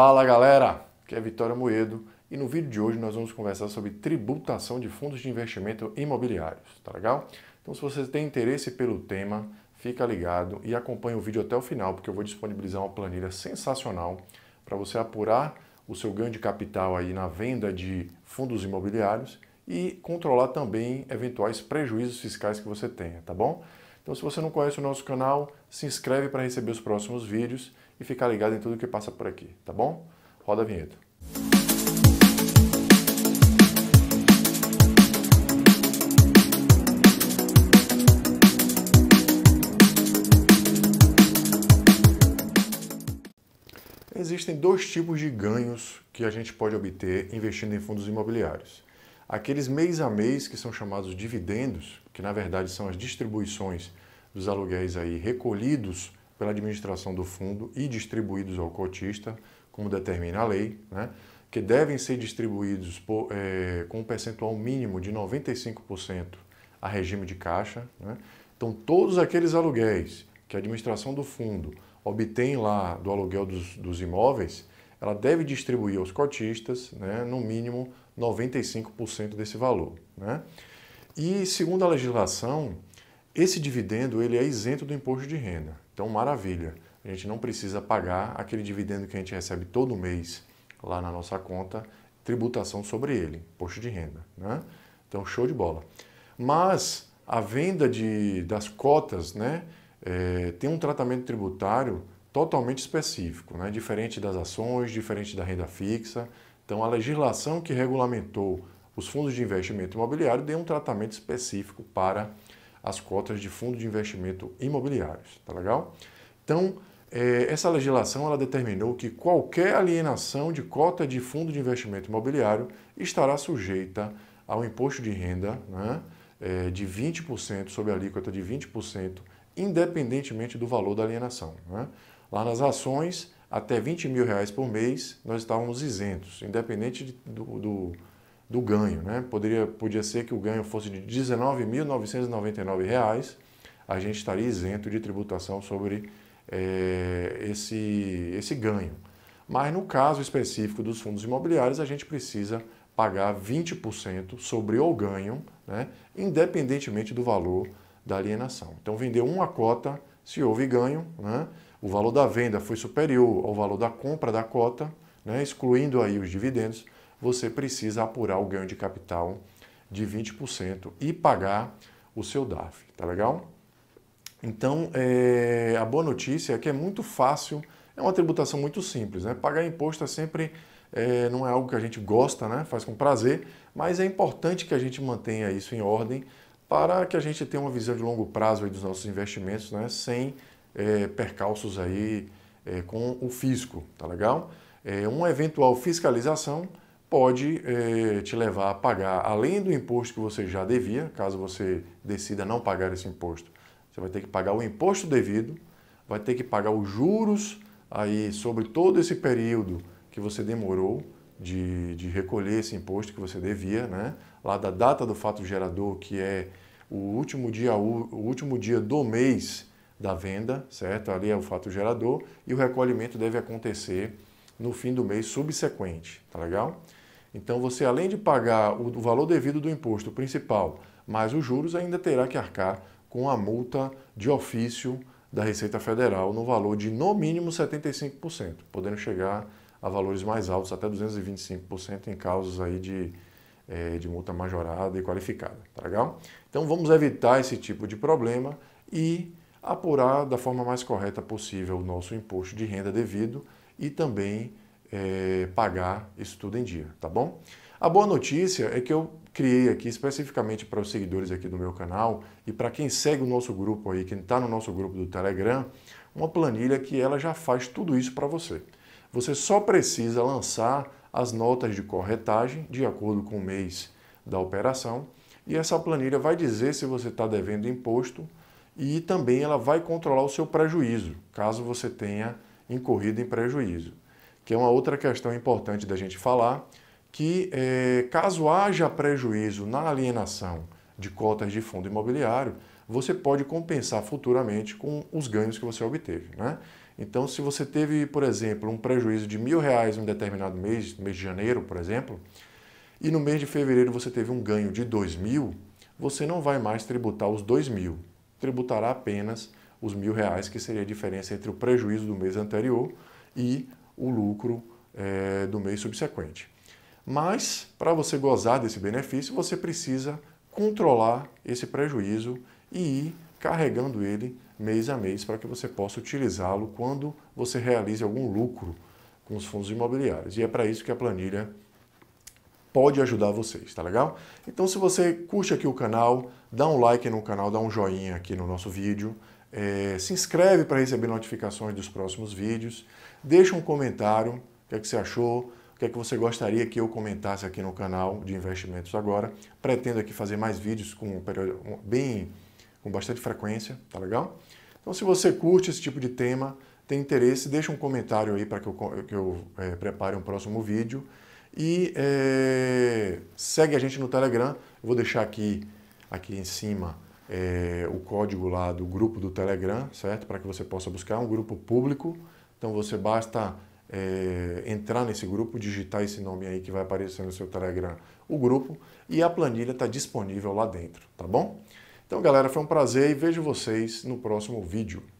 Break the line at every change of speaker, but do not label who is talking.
Fala galera, que é Vitória Moedo e no vídeo de hoje nós vamos conversar sobre tributação de fundos de investimento imobiliários, tá legal? Então se você tem interesse pelo tema, fica ligado e acompanha o vídeo até o final, porque eu vou disponibilizar uma planilha sensacional para você apurar o seu ganho de capital aí na venda de fundos imobiliários e controlar também eventuais prejuízos fiscais que você tenha, tá bom? Então, se você não conhece o nosso canal, se inscreve para receber os próximos vídeos e ficar ligado em tudo que passa por aqui, tá bom? Roda a vinheta. Existem dois tipos de ganhos que a gente pode obter investindo em fundos imobiliários. Aqueles mês a mês que são chamados dividendos, que na verdade são as distribuições dos aluguéis aí recolhidos pela administração do fundo e distribuídos ao cotista, como determina a lei, né? que devem ser distribuídos por, é, com um percentual mínimo de 95% a regime de caixa. Né? Então, todos aqueles aluguéis que a administração do fundo obtém lá do aluguel dos, dos imóveis, ela deve distribuir aos cotistas, né, no mínimo 95% desse valor. Né? E segundo a legislação, esse dividendo ele é isento do imposto de renda. Então, maravilha. A gente não precisa pagar aquele dividendo que a gente recebe todo mês lá na nossa conta, tributação sobre ele, imposto de renda. Né? Então, show de bola. Mas a venda de, das cotas né, é, tem um tratamento tributário totalmente específico, né, diferente das ações, diferente da renda fixa. Então, a legislação que regulamentou os fundos de investimento imobiliário deu um tratamento específico para as cotas de fundo de investimento imobiliários, tá legal? Então, é, essa legislação ela determinou que qualquer alienação de cota de fundo de investimento imobiliário estará sujeita ao imposto de renda né, é, de 20%, sob a alíquota de 20%, independentemente do valor da alienação. Né? Lá nas ações, até 20 mil reais por mês, nós estávamos isentos, independente de, do, do, do, ganho. Né? Poderia, podia ser que o ganho fosse de R$ 19.999, a gente estaria isento de tributação sobre é, esse, esse ganho. Mas no caso específico dos fundos imobiliários, a gente precisa pagar 20% sobre o ganho, né? independentemente do valor da alienação. Então, vender uma cota se houve ganho, né, o valor da venda foi superior ao valor da compra da cota, né, excluindo aí os dividendos, você precisa apurar o ganho de capital de 20% e pagar o seu DAF, tá legal? Então, é, a boa notícia é que é muito fácil, é uma tributação muito simples, né? Pagar imposto é sempre, é, não é algo que a gente gosta, né? Faz com prazer, mas é importante que a gente mantenha isso em ordem para que a gente tenha uma visão de longo prazo dos nossos investimentos, né, sem é, percalços aí é, com o fisco, tá legal? É, uma eventual fiscalização pode é, te levar a pagar, além do imposto que você já devia, caso você decida não pagar esse imposto, você vai ter que pagar o imposto devido, vai ter que pagar os juros aí sobre todo esse período que você demorou, de, de recolher esse imposto que você devia, né? lá da data do fato gerador, que é o último dia, o último dia do mês da venda, certo? Ali é o fato gerador, e o recolhimento deve acontecer no fim do mês subsequente, tá legal? Então você, além de pagar o valor devido do imposto principal, mais os juros, ainda terá que arcar com a multa de ofício da Receita Federal no valor de no mínimo 75%, podendo chegar a valores mais altos, até 225% em causas aí de, é, de multa majorada e qualificada, tá legal? Então vamos evitar esse tipo de problema e apurar da forma mais correta possível o nosso imposto de renda devido e também é, pagar isso tudo em dia, tá bom? A boa notícia é que eu criei aqui especificamente para os seguidores aqui do meu canal e para quem segue o nosso grupo aí, quem está no nosso grupo do Telegram, uma planilha que ela já faz tudo isso para você. Você só precisa lançar as notas de corretagem de acordo com o mês da operação e essa planilha vai dizer se você está devendo imposto e também ela vai controlar o seu prejuízo, caso você tenha incorrido em prejuízo, que é uma outra questão importante da gente falar, que é, caso haja prejuízo na alienação de cotas de fundo imobiliário, você pode compensar futuramente com os ganhos que você obteve. Né? Então, se você teve, por exemplo, um prejuízo de mil reais em um determinado mês, mês de janeiro, por exemplo, e no mês de fevereiro você teve um ganho de dois mil, você não vai mais tributar os dois mil, tributará apenas os mil reais, que seria a diferença entre o prejuízo do mês anterior e o lucro é, do mês subsequente. Mas, para você gozar desse benefício, você precisa controlar esse prejuízo e ir carregando ele mês a mês para que você possa utilizá-lo quando você realize algum lucro com os fundos imobiliários. E é para isso que a planilha pode ajudar vocês, tá legal? Então, se você curte aqui o canal, dá um like no canal, dá um joinha aqui no nosso vídeo, é, se inscreve para receber notificações dos próximos vídeos, deixa um comentário, o que é que você achou, o que é que você gostaria que eu comentasse aqui no canal de investimentos agora. Pretendo aqui fazer mais vídeos com um período bem com bastante frequência, tá legal? Então, se você curte esse tipo de tema, tem interesse, deixa um comentário aí para que eu, que eu é, prepare um próximo vídeo. E é, segue a gente no Telegram. Eu vou deixar aqui, aqui em cima é, o código lá do grupo do Telegram, certo? Para que você possa buscar um grupo público. Então você basta é, entrar nesse grupo, digitar esse nome aí que vai aparecer no seu Telegram, o grupo, e a planilha está disponível lá dentro, tá bom? Então, galera, foi um prazer e vejo vocês no próximo vídeo.